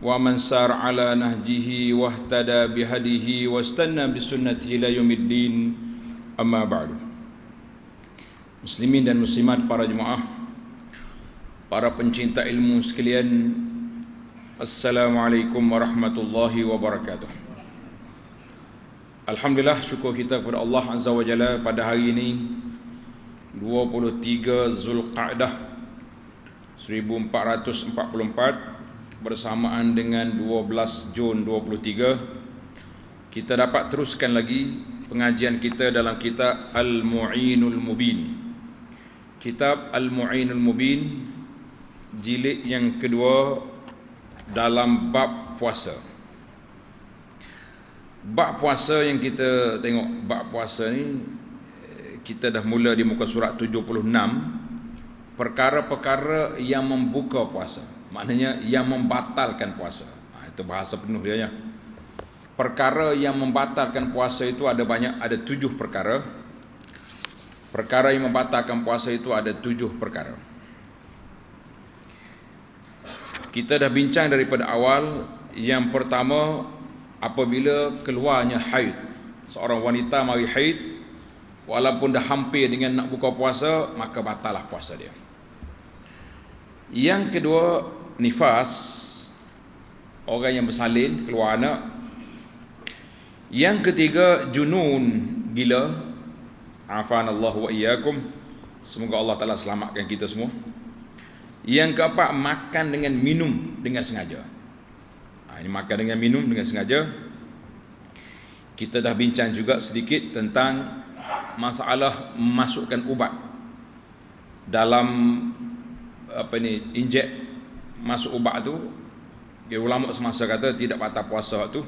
wa man sar ala nahjihi wahtada bihadihi wastanna bisunnatihi la yumiddin amma ba'du muslimin dan muslimat para jemaah para pencinta ilmu sekalian assalamualaikum warahmatullahi wabarakatuh alhamdulillah syukur kita kepada Allah azza wa Jalla pada hari ini 23 Zulqa'dah 1444 bersamaan dengan 12 Jun 23 kita dapat teruskan lagi pengajian kita dalam kitab Al-Mu'inul Mubin kitab Al-Mu'inul Mubin jilid yang kedua dalam bab puasa bab puasa yang kita tengok bab puasa ni kita dah mula di muka surat 76 perkara-perkara yang membuka puasa maknanya yang membatalkan puasa. Ha, itu bahasa penuh dia. Ya. Perkara yang membatalkan puasa itu ada banyak, ada tujuh perkara. Perkara yang membatalkan puasa itu ada tujuh perkara. Kita dah bincang daripada awal, yang pertama apabila keluarnya haid. Seorang wanita mari haid, walaupun dah hampir dengan nak buka puasa, maka batallah puasa dia. Yang kedua, nifas orang yang bersalin keluar anak yang ketiga junun gila afanallah wa iyyakum semoga Allah taala selamatkan kita semua yang keempat makan dengan minum dengan sengaja ha, ini makan dengan minum dengan sengaja kita dah bincang juga sedikit tentang masalah memasukkan ubat dalam apa ni inject masuk ubat tu dia ulama semasa kata tidak patah puasa tu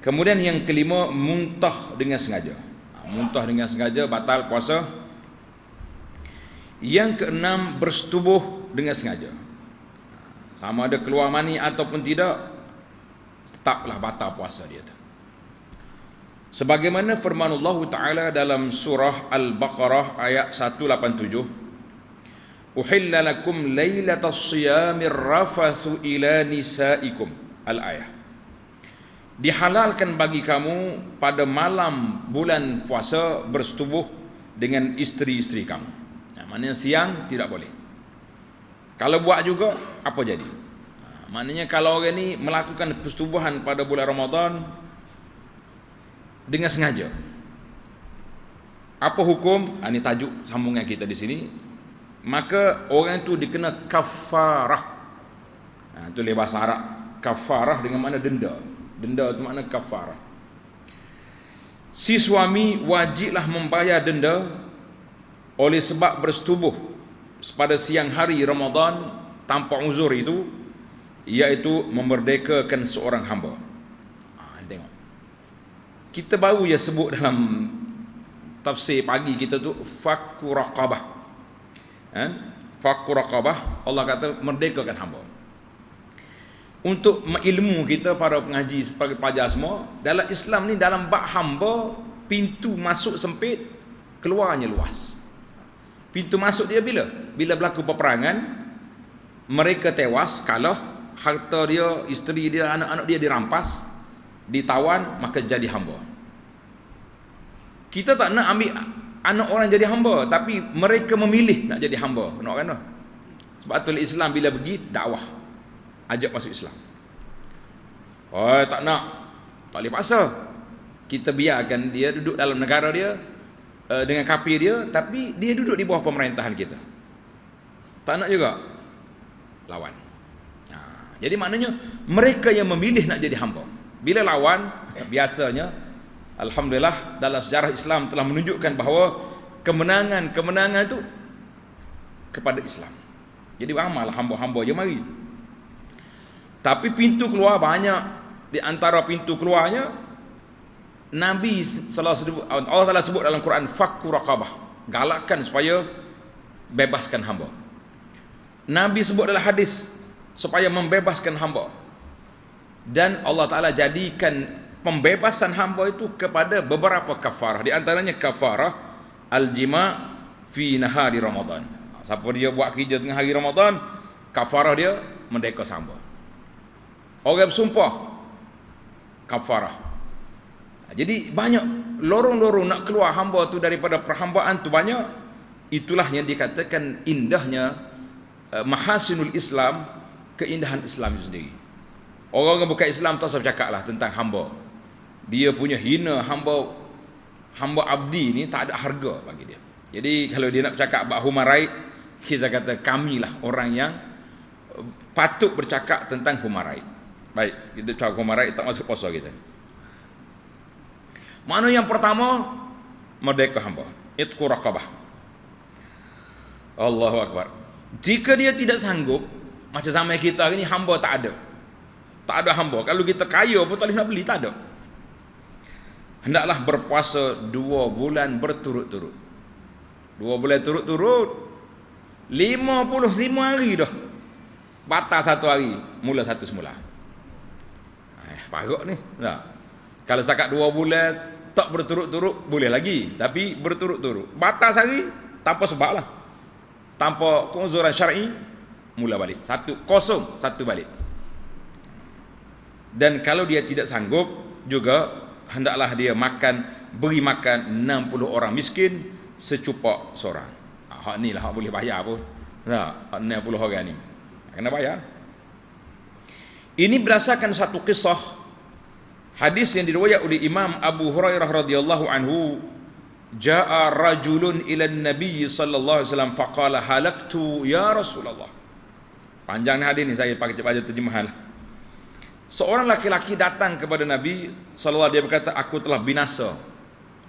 kemudian yang kelima muntah dengan sengaja ha, muntah dengan sengaja batal puasa yang keenam bersetubuh dengan sengaja ha, sama ada keluar mani ataupun tidak tetaplah batal puasa dia tu sebagaimana firman Allah Taala dalam surah Al-Baqarah ayat 187 Uhilla lakum laylatas siyamir rafathu ila nisaikum Al-ayah Dihalalkan bagi kamu pada malam bulan puasa bersetubuh dengan isteri-isteri kamu ya, Maknanya siang tidak boleh Kalau buat juga apa jadi ha, Maknanya kalau orang ini melakukan persetubuhan pada bulan Ramadan dengan sengaja. Apa hukum? Ini ha, tajuk sambungan kita di sini maka orang itu dikena kafarah ha, itu lebah bahasa Arab kafarah dengan mana denda denda itu makna kafarah si suami wajiblah membayar denda oleh sebab bersetubuh pada siang hari Ramadan tanpa uzur itu iaitu memerdekakan seorang hamba ha, tengok kita baru ya sebut dalam tafsir pagi kita tu fakku raqabah kan? Eh? Fakur rakabah Allah kata merdekakan hamba Untuk ilmu kita Para pengaji sebagai pajar semua Dalam Islam ni dalam bak hamba Pintu masuk sempit Keluarnya luas Pintu masuk dia bila? Bila berlaku peperangan Mereka tewas kalau Harta dia, isteri dia, anak-anak dia dirampas Ditawan maka jadi hamba Kita tak nak ambil anak orang jadi hamba tapi mereka memilih nak jadi hamba nak kena sebab tu Islam bila pergi dakwah ajak masuk Islam oh tak nak tak boleh paksa kita biarkan dia duduk dalam negara dia eh, dengan kapi dia tapi dia duduk di bawah pemerintahan kita tak nak juga lawan ha, jadi maknanya mereka yang memilih nak jadi hamba bila lawan biasanya Alhamdulillah dalam sejarah Islam telah menunjukkan bahawa kemenangan-kemenangan itu kepada Islam. Jadi ramailah hamba-hamba je mari. Tapi pintu keluar banyak di antara pintu keluarnya Nabi Allah telah sebut dalam Quran fakku raqabah galakkan supaya bebaskan hamba. Nabi sebut dalam hadis supaya membebaskan hamba. Dan Allah Taala jadikan pembebasan hamba itu kepada beberapa kafarah di antaranya kafarah al-jima fi nahari Ramadan. Siapa dia buat kerja tengah hari Ramadan, kafarah dia merdeka hamba. Orang bersumpah kafarah. Jadi banyak lorong-lorong nak keluar hamba tu daripada perhambaan tu banyak. Itulah yang dikatakan indahnya uh, mahasinul Islam, keindahan Islam itu sendiri. Orang-orang bukan Islam tak usah cakaplah tentang hamba dia punya hina hamba hamba abdi ni tak ada harga bagi dia. Jadi kalau dia nak bercakap bab humarait, kita kata kamilah orang yang eh, patut bercakap tentang humarait. Baik, kita cakap humarait tak masuk puasa kita. Mana yang pertama merdeka hamba. itu raqabah. Allahu akbar. Jika dia tidak sanggup macam sama kita ni hamba tak ada. Tak ada hamba. Kalau kita kaya pun tak boleh nak beli, tak ada hendaklah berpuasa dua bulan berturut-turut. Dua bulan turut-turut. Lima puluh lima hari dah. Batas satu hari. Mula satu semula. Eh, parok ni. Tak? Kalau setakat dua bulan tak berturut-turut, boleh lagi. Tapi berturut-turut. Batas hari, tanpa sebab lah. Tanpa keuzuran syar'i, mula balik. Satu kosong, satu balik. Dan kalau dia tidak sanggup, juga hendaklah dia makan beri makan 60 orang miskin secupak seorang. Ah, hak ni lah hak boleh bayar pun. Tak, hak 60 orang ni. Kena bayar. Ini berdasarkan satu kisah hadis yang diriwayatkan oleh Imam Abu Hurairah radhiyallahu anhu Jaa rajulun ila Nabi sallallahu alaihi wasallam faqala halaktu ya Rasulullah. Panjang hadis ni saya pakai cepat aja terjemahan. Lah. Seorang laki-laki datang kepada Nabi sallallahu dia berkata aku telah binasa.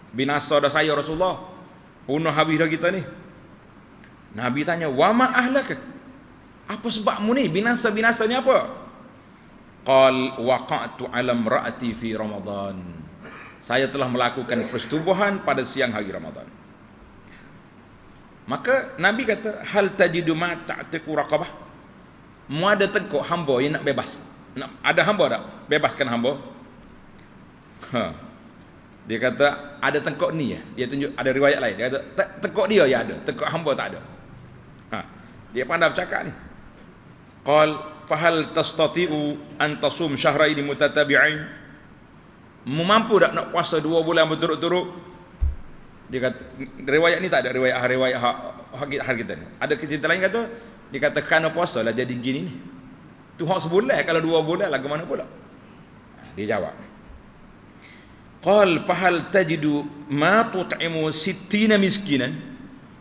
Binasa dah saya Rasulullah. Punah habis dah kita ni. Nabi tanya, wama ma ahlak?" Apa sebabmu ni binasa-binasa ni apa? Qal waqa'tu alam ra'ati fi Ramadan. Saya telah melakukan persetubuhan pada siang hari Ramadan. Maka Nabi kata, "Hal tajidu ma ta'tiqu raqabah?" Mu ada tengkuk hamba yang nak bebas. Nak, ada hamba tak? Bebaskan hamba. Ha. Dia kata ada tengkok ni ya. Dia tunjuk ada riwayat lain. Dia kata tengkok dia ya ada, tengkok hamba tak ada. Ha. Dia pandai bercakap ni. Qal fahal tastati'u an tasum syahrain mutatabi'in? Mampu tak nak puasa dua bulan berturut-turut? Dia kata riwayat ni tak ada riwayat hari riwayat ha-, hak hari kita ni. Ada cerita lain kata dia kata kerana puasa lah jadi gini ni. Tuhan sebulan eh, kalau dua bulan lagu mana pula dia jawab qal fahal tajidu ma tut'imu sittina miskinan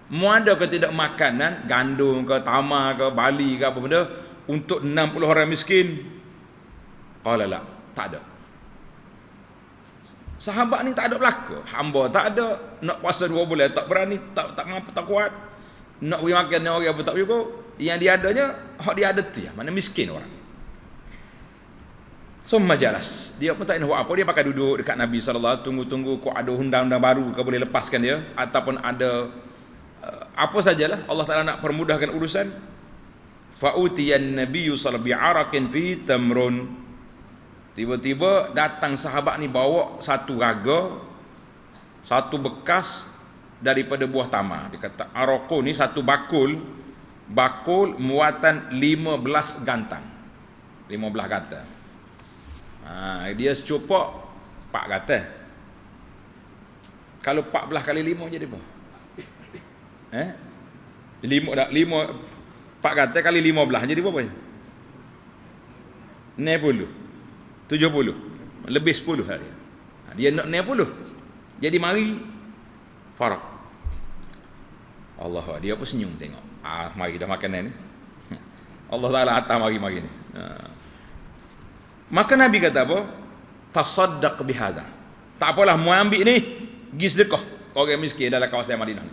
mu ada ke tidak makanan gandum ke tamar ke bali ke apa benda untuk 60 orang miskin qala la tak ada sahabat ni tak ada belaka hamba tak ada nak puasa dua bulan tak berani tak tak mampu tak kuat nak pergi makan ni orang apa tak cukup yang dia adanya hak dia ada tu ya mana miskin orang Summa jalas. Dia pun tak tahu apa. Dia pakai duduk dekat Nabi SAW. Tunggu-tunggu kau ada undang-undang baru. Kau boleh lepaskan dia. Ataupun ada uh, apa sajalah. Allah Ta'ala nak permudahkan urusan. Fa'utiyan Nabi SAW bi'arakin fi tamrun. Tiba-tiba datang sahabat ni bawa satu raga. Satu bekas daripada buah tamar. Dia kata arakun ni satu bakul bakul muatan 15 gantang. 15 kata. Ha, dia secupak 4 kata. Kalau 14 kali 5 jadi eh? apa? Eh? 5 dah 5 4 kata kali 15 jadi berapa? Ya? 60. 70. Lebih sepuluh hari. Ha, dia nak 60. Jadi mari Farak. Allah dia pun senyum tengok. Ah, mari dah makan ni. Allah Ta'ala hantar mari-mari ni. Ha. Maka Nabi kata apa? Tasaddaq bihazah. Tak apalah, mau ambil ni, pergi sedekah. Orang miskin dalam kawasan Madinah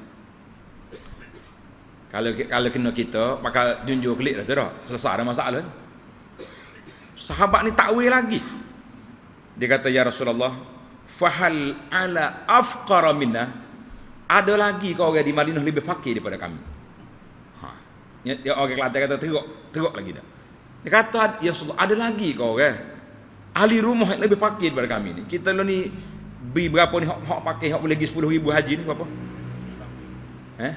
Kalau kalau kena kita, bakal junjur kelik dah tu Selesai ada masalah Sahabat ni tak weh lagi. Dia kata, Ya Rasulullah, Fahal ala afqara minna, ada lagi kau orang di Madinah lebih fakir daripada kami. Ya, ya orang Kelantan kata teruk, teruk lagi dah. Dia kata, ya Allah, ada lagi kau kan? Eh? Ahli rumah yang lebih fakir daripada kami ni. Kita lo ni beri berapa ni hak hak pakai hak boleh pergi 10 ribu haji ni berapa? Eh?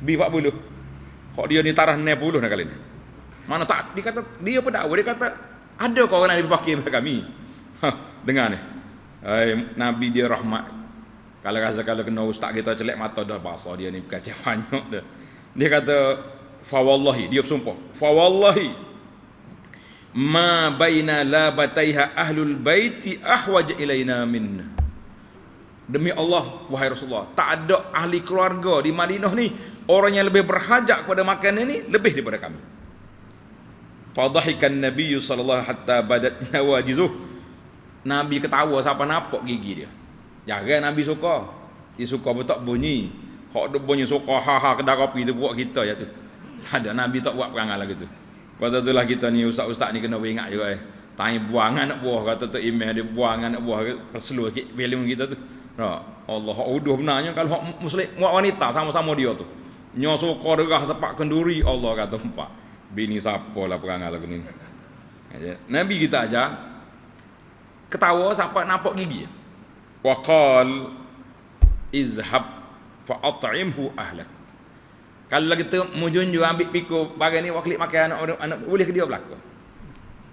Beri 40. Hak dia ni tarah 90 dah kali ni. Mana tak dia kata dia pun dakwa dia kata ada kau orang yang lebih fakir daripada kami. Ha, dengar ni. Ay, eh, Nabi dia rahmat. Kalau rasa kalau kena ustaz kita celak mata dah bahasa dia ni kacau banyak dah. Dia kata fawallahi dia bersumpah fawallahi ma baina labataiha ahlul baiti ahwaj ilaina minna demi Allah wahai Rasulullah tak ada ahli keluarga di Madinah ni orang yang lebih berhajat kepada makanan ni lebih daripada kami fadhahikan nabi sallallahu hatta badat nawajizuh nabi ketawa siapa napak gigi dia jangan nabi suka dia suka betak bunyi hak bunyi suka ha ha kedai kopi tu buat kita ya tu tak ada Nabi tak buat perangai lah gitu. Kata tu lah kita ni ustaz-ustaz ni kena beringat juga eh. Tangan buang anak buah kata tu imeh dia buang anak buah perselur sikit belum kita tu. No. Allah hak uduh benarnya kalau hak muslim, hak wanita sama-sama dia tu. Nyo suka derah tepat kenduri Allah kata empat. Bini siapa lah perangai lagu ni. Ya, Nabi kita aja ketawa sampai nampak gigi. Wa qal izhab fa ahlak kalau kita mujunju ambil piko bagai ni waklik makan anak anak, anak boleh ke dia berlaku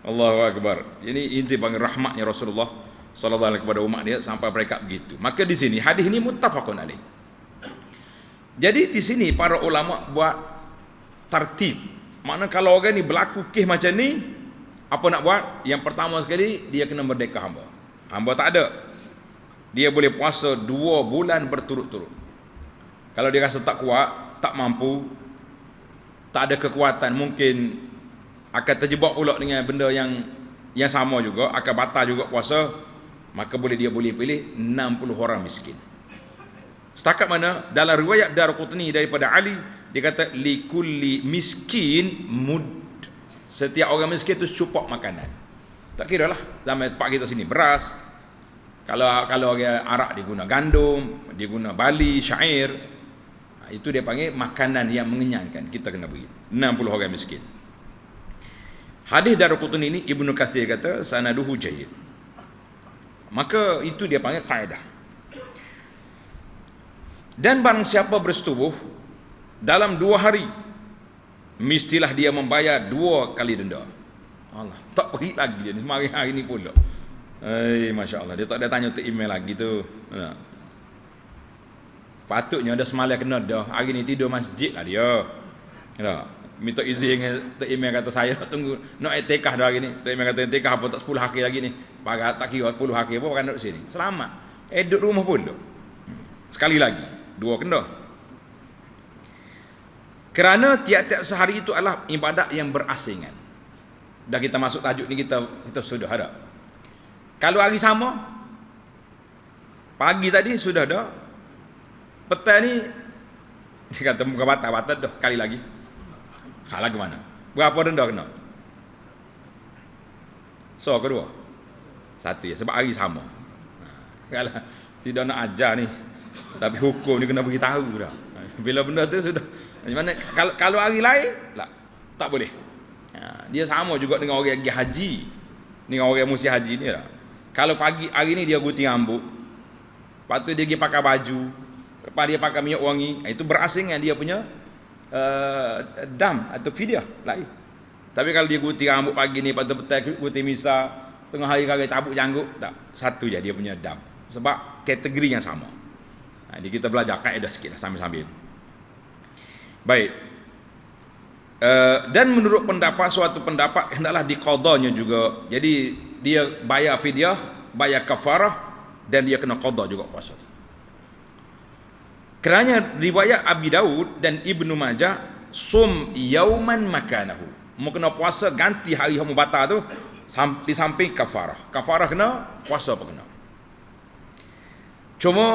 Allahu akbar ini inti bang rahmatnya Rasulullah sallallahu alaihi kepada umat dia sampai mereka begitu maka di sini hadis ini muttafaqun alaih jadi di sini para ulama buat tertib mana kalau orang ni berlaku kisah macam ni apa nak buat yang pertama sekali dia kena merdeka hamba hamba tak ada dia boleh puasa dua bulan berturut-turut kalau dia rasa tak kuat tak mampu tak ada kekuatan mungkin akan terjebak pula dengan benda yang yang sama juga akan batal juga puasa maka boleh dia boleh pilih 60 orang miskin setakat mana dalam riwayat Darqutni daripada Ali dia kata likulli miskin mud setiap orang miskin tu cupok makanan tak kira lah zaman tempat kita sini beras kalau kalau orang Arab dia guna gandum dia guna bali syair itu dia panggil makanan yang mengenyangkan. Kita kena beri. 60 orang miskin. Hadis Daruqutun ini Ibnu Katsir kata sanaduhu jayyid. Maka itu dia panggil kaedah. Dan barang siapa bersetubuh dalam dua hari mestilah dia membayar dua kali denda. Allah, tak beri lagi dia ni hari ini pula. Hai, masya-Allah. Dia tak ada tanya tu email lagi tu. Patutnya ada semalam kena dah. Hari ni tidur masjid lah dia. Tak? Minta izin dengan Tok Imel kata saya tunggu. Nak etikah dah hari ni. Tok Imel kata etikah, apa tak 10 hari lagi ni. Pagal tak kira 10 hari apa akan duduk sini. Selamat. Eh duduk rumah pun duduk. Hmm. Sekali lagi. Dua kena. Kerana tiap-tiap sehari itu adalah ibadat yang berasingan. Dah kita masuk tajuk ni kita kita sudah ada. Kalau hari sama, pagi tadi sudah dah petai ni dia kata muka bata bata dah kali lagi hal lagi mana berapa denda kena so kedua satu ya sebab hari sama ha, kalau tidak nak ajar ni tapi hukum ni kena beritahu dah bila benda tu sudah macam mana kalau kalau hari lain tak lah, tak boleh ha, dia sama juga dengan orang yang haji dengan orang yang musim haji ni lah kalau pagi hari ni dia guti rambut lepas tu dia pergi pakai baju lepas dia pakai minyak wangi ah, itu berasing dengan dia punya uh, dam atau fidyah lain tapi kalau dia guti rambut pagi ni pada petai guti misa tengah hari kagak cabut janggut tak satu je dia punya dam sebab kategori yang sama ha, ah, ini kita belajar kaedah sikit lah sambil-sambil baik Uh, dan menurut pendapat suatu pendapat hendaklah dikodohnya juga jadi dia bayar fidyah bayar kafarah dan dia kena kodoh juga puasa tu kerana riwayat Abi Daud dan Ibnu Majah sum yauman makanahu mu kena puasa ganti hari hamu batal tu di samping kafarah kafarah kena puasa pun kena cuma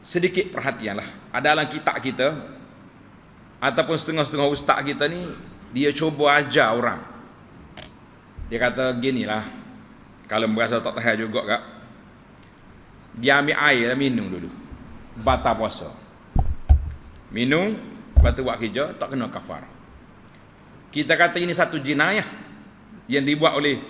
sedikit perhatianlah ada dalam kitab kita ataupun setengah-setengah ustaz kita ni dia cuba ajar orang dia kata lah, kalau merasa tak tahan juga kak dia ambil air lah minum dulu batal puasa. Minum, batu tu buat kerja, tak kena kafar. Kita kata ini satu jinayah yang dibuat oleh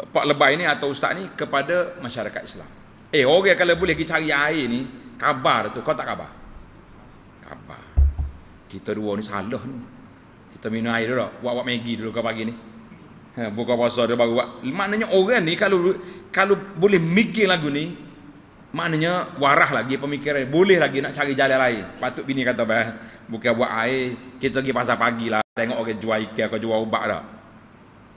eh, Pak lebai ini atau Ustaz ni kepada masyarakat Islam. Eh, orang kalau boleh pergi cari air ni, kabar tu, kau tak kabar? Kabar. Kita dua ni salah ni. Kita minum air dulu, buat-buat Maggi dulu ke pagi ni. Ha, buka puasa dia baru buat. Maknanya orang ni kalau kalau boleh mikir lagu ni, Maknanya warah lagi pemikiran Boleh lagi nak cari jalan lain Patut bini kata bah, Bukan buat air Kita pergi pasar pagi lah Tengok orang jual ikan Kau jual ubat lah.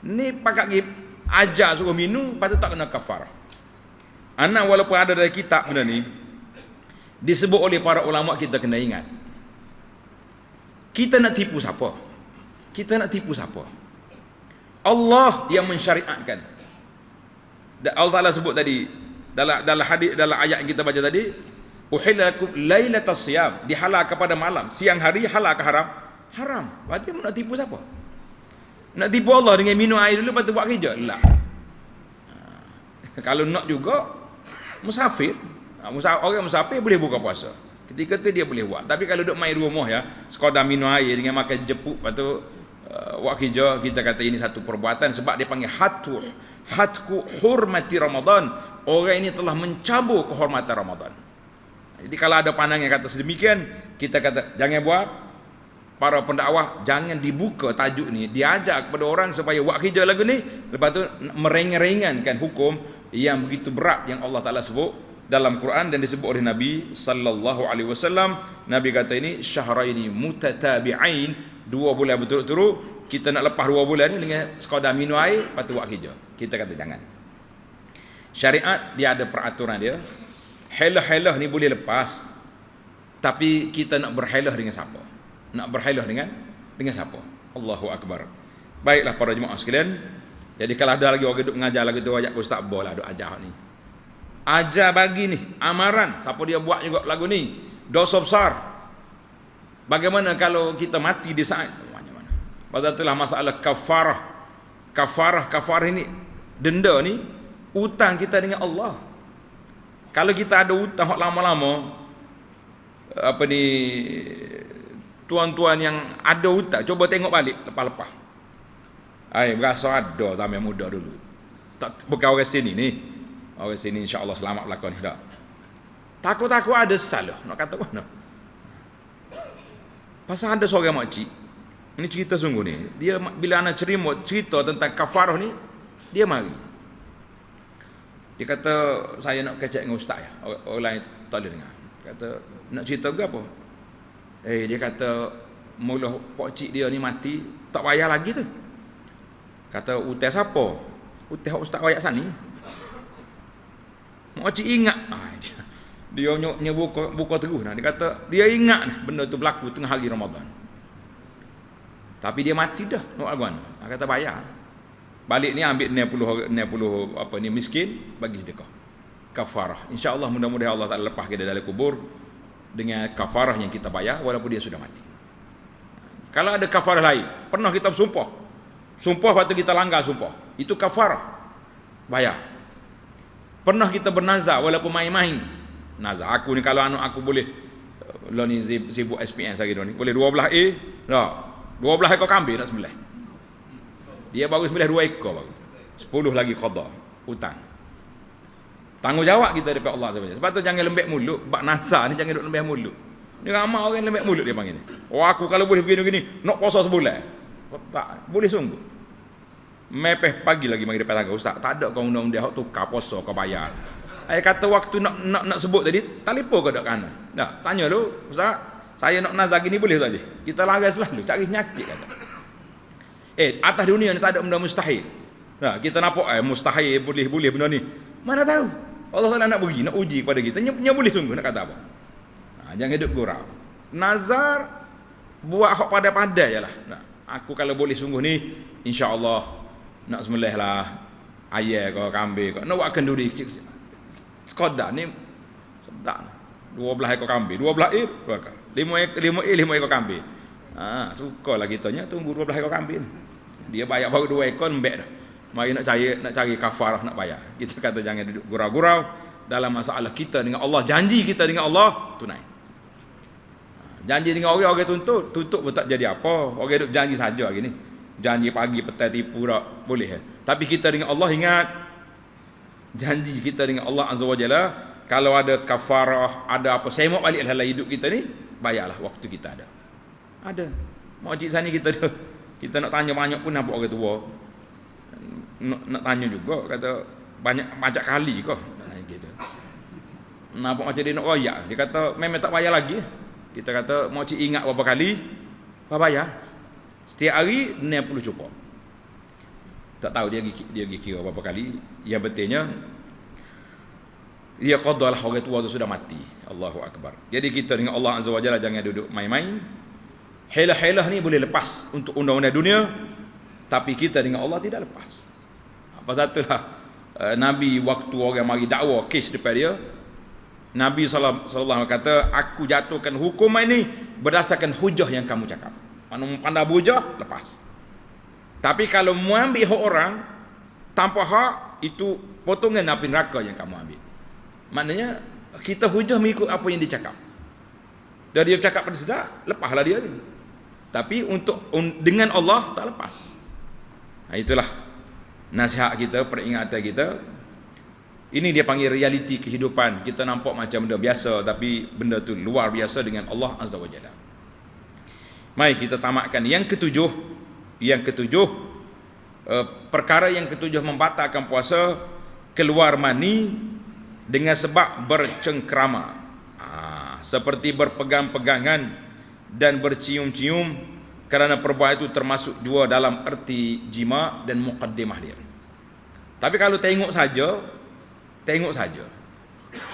Ni pakat pergi Ajar suruh minum Patut tak kena kafar Anak walaupun ada dari kitab benda ni Disebut oleh para ulama kita kena ingat Kita nak tipu siapa? Kita nak tipu siapa? Allah yang mensyariatkan Dan Allah Ta'ala sebut tadi dalam dalam hadis dalam ayat yang kita baca tadi uhilakum lailatas siyam dihalal kepada malam siang hari halal ke haram haram berarti nak tipu siapa nak tipu Allah dengan minum air dulu lepas tu buat kerja lah ha. kalau nak juga musafir ha, orang musafir boleh buka puasa ketika tu dia boleh buat tapi kalau duduk main rumah ya sekadar minum air dengan makan jepuk lepas tu uh, buat kerja kita kata ini satu perbuatan sebab dia panggil hatur hatku hormati Ramadan. Orang ini telah mencabut kehormatan Ramadan. Jadi kalau ada pandangan kata sedemikian, kita kata jangan buat para pendakwah jangan dibuka tajuk ni diajak kepada orang supaya buat kerja lagu ni lepas tu merengerengankan hukum yang begitu berat yang Allah Taala sebut dalam Quran dan disebut oleh Nabi sallallahu alaihi wasallam Nabi kata ini syahraini mutatabi'ain dua bulan berturut-turut kita nak lepas dua bulan ni dengan sekadar minum air lepas tu buat kerja kita kata jangan syariat dia ada peraturan dia helah-helah ni boleh lepas tapi kita nak berhelah dengan siapa nak berhelah dengan dengan siapa Allahu Akbar baiklah para jemaah sekalian jadi kalau ada lagi orang duduk mengajar lagi tu ajak ustaz bolah duduk ajar ni ajar bagi ni amaran siapa dia buat juga lagu ni dosa besar bagaimana kalau kita mati di saat Maka itulah masalah kafarah. Kafarah, kafarah ini denda ni hutang kita dengan Allah. Kalau kita ada hutang hak lama-lama apa ni tuan-tuan yang ada hutang cuba tengok balik lepas-lepas. Ai berasa ada zaman muda dulu. Tak bukan orang sini ni. Orang sini insya-Allah selamat berlaku ni dak. Takut-takut ada salah nak kata mana. Pasal ada seorang mak cik ini cerita sungguh ni. Dia bila anak cerima cerita tentang kafarah ni, dia mari. Dia kata saya nak kecek dengan ustaz ya. Orang, orang lain tak boleh dengar. Kata nak cerita ke apa? Eh dia kata mula pak cik dia ni mati tak payah lagi tu. Kata utai siapa? Utai ustaz royak sana ni. Mak cik ingat. Ay, ah, dia dia nyok buka buka terus nah. Dia kata dia ingat nah benda tu berlaku tengah hari Ramadan. Tapi dia mati dah Nur Agwan. Dia kata bayar. Balik ni ambil 90 90 apa ni miskin bagi sedekah. Kafarah. Insya-Allah mudah-mudahan Allah Taala lepas kita dari kubur dengan kafarah yang kita bayar walaupun dia sudah mati. Kalau ada kafarah lain, pernah kita bersumpah. Sumpah waktu kita langgar sumpah. Itu kafarah. Bayar. Pernah kita bernazar walaupun main-main. Nazar aku ni kalau anak aku boleh eh, lo ni sibuk SPN hari ni. Boleh 12A. Tak. No belah ekor kambing nak sembelih. Dia baru sembelih 2 ekor baru. Sepuluh lagi qada hutang. Tanggungjawab kita daripada Allah SWT. Sebab tu jangan lembek mulut. Bak nasa ni jangan duduk lembek mulut. Ni ramai orang lembek mulut dia panggil ni. Oh aku kalau boleh begini-begini, nak puasa sebulan. Tak, boleh sungguh. Mepeh pagi lagi mari depan tangga ustaz. Tak ada kau undang dia hok tukar puasa kau bayar. Ai kata waktu nak nak nak sebut tadi, talipo kau dak kana. Dak, tanya lu ustaz, saya nak nazar ini boleh tadi. Kita larang selalu cari penyakit kata. Eh, atas dunia ni tak ada benda mustahil. Nah, ha, kita nampak eh mustahil boleh-boleh benda ni. Mana tahu? Allah Taala nak bagi, nak uji kepada kita. Nya, boleh sungguh nak kata apa? Nah, ha, jangan hidup gurau. Nazar buat hak pada-pada jelah. Nah, aku kalau boleh sungguh ni, insya-Allah nak semelih lah ayah kau kambing kau nak buat kenduri kecil-kecil sekodak ni sedap 12 ekor kambing 12 ekor kambing lima ekor 5 eh 5 ekor kambing. Ha, sukalah kitanya tunggu 12 ekor kambing. Dia bayar baru dua ekor embek dah. Mari nak cari nak cari kafarah nak bayar. Kita kata jangan duduk gurau-gurau dalam masalah kita dengan Allah, janji kita dengan Allah tunai. Ha, janji dengan orang orang tuntut, tuntut pun tak jadi apa. Orang duduk janji saja hari Janji pagi petang tipu dah boleh. Eh? Tapi kita dengan Allah ingat janji kita dengan Allah Azza wa Jalla kalau ada kafarah, ada apa semua balik dalam hidup kita ni bayarlah waktu kita ada. Ada. Mukjizat sana kita ada. Kita nak tanya banyak pun nampak orang tua. Nak, nak tanya juga kata banyak macam kali kau gitu. Nampak macam dia nak royak. Dia kata memang tak bayar lagi. Kita kata mukjizat ingat berapa kali? Apa bayar? Setiap hari 60 cukup. Tak tahu dia dia pergi kira berapa kali. Yang pentingnya dia kodalah orang tua tu sudah mati. Allahu Akbar. Jadi kita dengan Allah Azza wa Jalla jangan duduk main-main. Helah-helah ni boleh lepas untuk undang-undang dunia. Tapi kita dengan Allah tidak lepas. Apa ha, satu lah. Eh, Nabi waktu orang mari dakwa kes daripada dia. Nabi SAW kata, aku jatuhkan hukuman ini berdasarkan hujah yang kamu cakap. Mana pandai berhujah, lepas. Tapi kalau mau ambil orang, tanpa hak, itu potongan api neraka yang kamu ambil. Maknanya, kita hujah mengikut apa yang dia cakap dan dia cakap pada sedar lepahlah dia tapi untuk dengan Allah tak lepas nah, ha, itulah nasihat kita peringatan kita ini dia panggil realiti kehidupan kita nampak macam benda biasa tapi benda tu luar biasa dengan Allah Azza wa Jalla mari kita tamatkan yang ketujuh yang ketujuh eh, perkara yang ketujuh membatalkan puasa keluar mani dengan sebab bercengkrama ha, seperti berpegang-pegangan dan bercium-cium kerana perbuatan itu termasuk dua dalam erti jima dan muqaddimah dia tapi kalau tengok saja tengok saja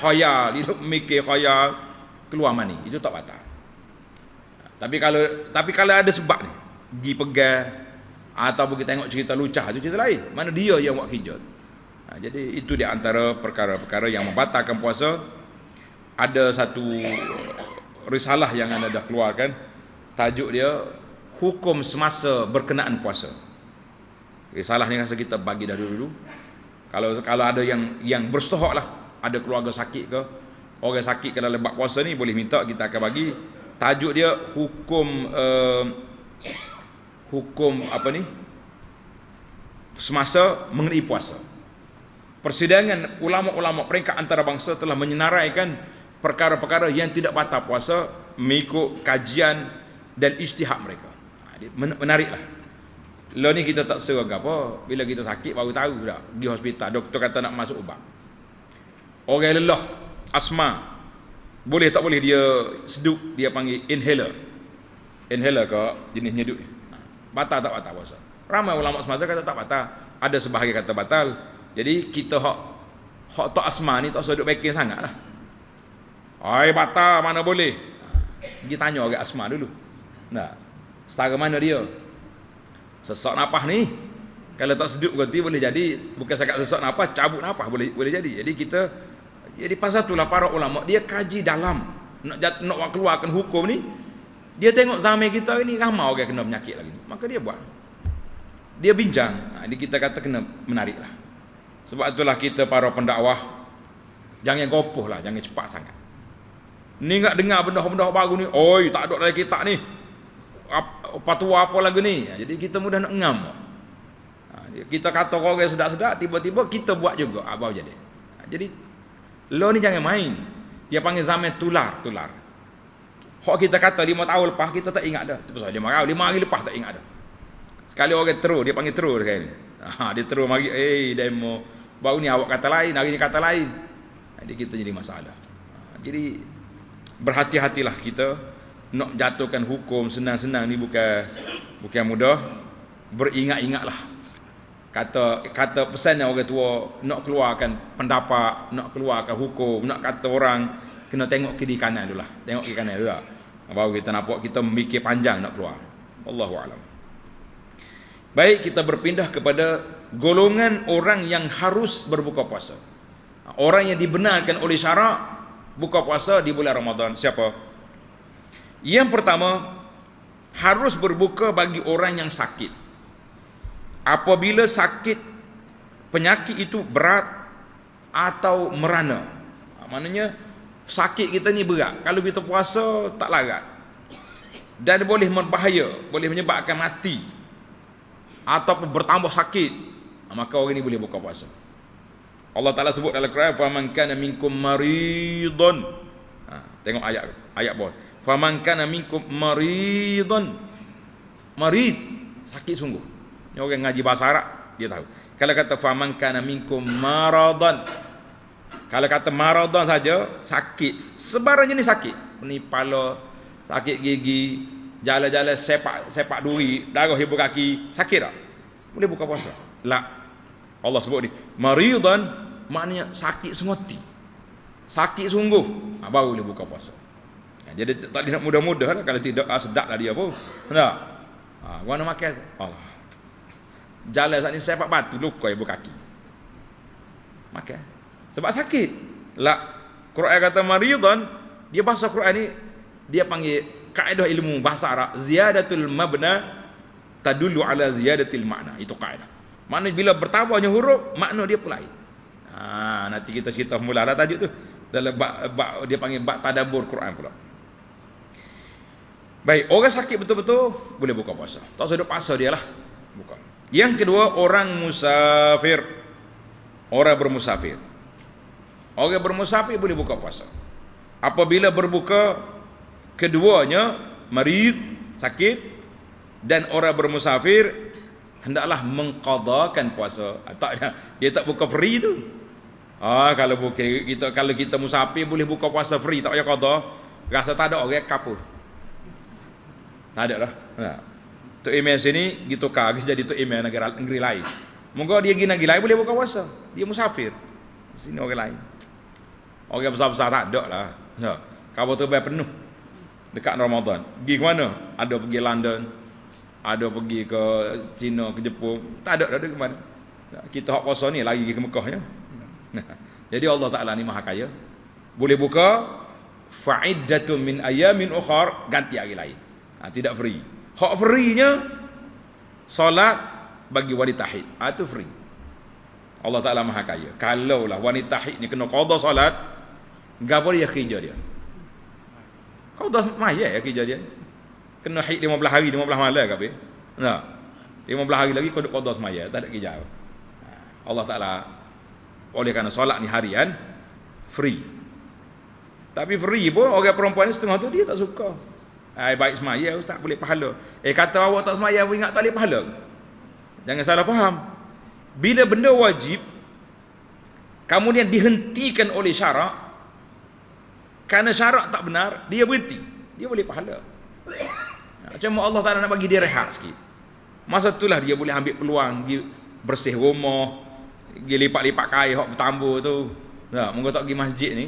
khayal hidup mikir khayal keluar mani itu tak patah tapi kalau tapi kalau ada sebab ni pergi pegang atau pergi tengok cerita lucah itu cerita lain mana dia yang buat kejut Ha, jadi itu di antara perkara-perkara yang membatalkan puasa. Ada satu eh, risalah yang anda dah keluarkan. Tajuk dia, hukum semasa berkenaan puasa. Risalah ni rasa kita bagi dah dulu-dulu. Kalau kalau ada yang yang bersetohok lah, ada keluarga sakit ke, orang sakit kalau lebat puasa ni boleh minta kita akan bagi. Tajuk dia, hukum uh, hukum apa ni, semasa mengenai puasa persidangan ulama-ulama peringkat antarabangsa telah menyenaraikan perkara-perkara yang tidak batal puasa mengikut kajian dan istihad mereka. Ha, menariklah. Lalu ni kita tak serah apa. Bila kita sakit baru tahu dah. Di hospital. Doktor kata nak masuk ubat. Orang lelah. Asma. Boleh tak boleh dia seduk. Dia panggil inhaler. Inhaler ke jenis nyeduk. Ha, batal tak batal puasa. Ramai ulama semasa kata tak batal. Ada sebahagian kata batal. Jadi kita hak hak tak asma ni tak usah duduk baking sangat Hai bata mana boleh? Dia tanya orang asma dulu. Nah, setara mana dia? Sesak nafas ni. Kalau tak sedut ganti boleh jadi bukan sakat sesak nafas, cabut nafas boleh boleh jadi. Jadi kita jadi pasal itulah para ulama dia kaji dalam nak jat, nak keluarkan hukum ni. Dia tengok zaman kita ini ramai orang kena penyakit lagi Maka dia buat. Dia bincang. Ha, ini kita kata kena menariklah. Sebab itulah kita para pendakwah jangan gopoh lah, jangan cepat sangat. Ni nak dengar benda-benda baru ni, oi tak ada dalam kitab ni. Apa tua apa lagi ni? Ha, jadi kita mudah nak ngam. Ha, kita kata orang sedap-sedap, tiba-tiba kita buat juga. Apa ha, jadi? Jadi lo ni jangan main. Dia panggil zaman tular, tular. Hak kita kata lima tahun lepas kita tak ingat dah. Terus tahun marah, lima hari lepas tak ingat dah. Sekali orang teru, dia panggil teru sekali ni. Ha, dia teru mari, eh demo. Baru ni awak kata lain, hari ni kata lain. Jadi kita jadi masalah. Ah, jadi berhati-hatilah kita nak jatuhkan hukum senang-senang ni bukan bukan mudah. Beringat-ingatlah. Kata kata pesan yang orang tua nak keluarkan pendapat, nak keluarkan hukum, nak kata orang kena tengok kiri kanan dululah. Tengok kiri kanan dulu lah. Baru kita nampak kita memikir panjang nak keluar. Allahu alam. Baik kita berpindah kepada golongan orang yang harus berbuka puasa. Orang yang dibenarkan oleh syarak buka puasa di bulan Ramadan. Siapa? Yang pertama, harus berbuka bagi orang yang sakit. Apabila sakit, penyakit itu berat atau merana. Ha, maknanya, sakit kita ni berat. Kalau kita puasa, tak larat. Dan boleh berbahaya, boleh menyebabkan mati. Atau bertambah sakit, maka orang ni boleh buka puasa Allah Ta'ala sebut dalam Quran فَمَنْ كَانَ مِنْكُمْ مَرِيضٌ ha, tengok ayat ayat bawah فَمَنْ كَانَ مِنْكُمْ مَرِيضٌ marid sakit sungguh ini orang ngaji bahasa Arab dia tahu kalau kata فَمَنْ كَانَ مِنْكُمْ مَرَضًا kalau kata maradun saja sakit sebarang jenis sakit ni pala sakit gigi jalan-jalan sepak sepak duri darah hibur kaki sakit tak boleh buka puasa lah Allah sebut ni maridan maknanya sakit semati sakit sungguh ha, baru dia buka puasa ha, jadi tak, tak nak mudah mudahan lah kalau tidak ah, sedap lah dia pun tak ha, mana makan Allah jalan saat ni sepak batu luka ibu kaki makan sebab sakit lah Quran kata maridan dia bahasa Quran ni dia panggil kaedah ilmu bahasa Arab ziyadatul mabna tadullu ala ziyadatil makna itu kaedah Maknanya bila bertambahnya huruf, makna dia pula lain. Ha, nanti kita cerita mula lah tajuk tu. Dalam bak, bak, dia panggil bak tadabur Quran pula. Baik, orang sakit betul-betul boleh buka puasa. Tak usah puasa dia lah. Buka. Yang kedua, orang musafir. Orang bermusafir. Orang bermusafir boleh buka puasa. Apabila berbuka, keduanya merid, sakit, dan orang bermusafir hendaklah mengqadakan puasa. Ah, tak ya. dia tak buka free tu. Ah oh, kalau buka kita kalau kita musafir boleh buka puasa free tak payah qada. Rasa tak ada orang okay, kapu. Tak ada lah. Nah. Ha. Tok Imam sini gitu kag jadi tu Imam negara negeri lain. Moga dia gina negeri lain boleh buka puasa. Dia musafir. Sini orang lain. Orang besar-besar tak ada lah. Nah. Ha. Kapal terbang penuh. Dekat Ramadan. Pergi ke mana? Ada pergi London ada pergi ke Cina ke Jepun tak ada ada ke mana kita hak kuasa ni lagi ke Mekah ya jadi Allah Taala ni maha kaya boleh buka fa'iddatu min min ukhar ganti hari lain ha, tidak free hak free-nya solat bagi wanita haid ha, itu free Allah Taala maha kaya kalau lah wanita hid ni kena qada solat gapo dia kerja dia qada mai ya kerja dia kena haid 15 hari 15 malam ke apa nah 15 hari lagi kau duduk qada semaya tak ada kerja Allah Taala oleh kerana solat ni harian free tapi free pun orang perempuan ni setengah tu dia tak suka Hai baik semaya ustaz boleh pahala eh kata awak tak semaya awak ingat tak boleh pahala jangan salah faham bila benda wajib kemudian dihentikan oleh syarak kerana syarak tak benar dia berhenti dia boleh pahala macam Allah Ta'ala nak bagi dia rehat sikit. Masa itulah dia boleh ambil peluang pergi bersih rumah, pergi lipat-lipat kain hok bertambur tu. Tak, moga tak pergi masjid ni.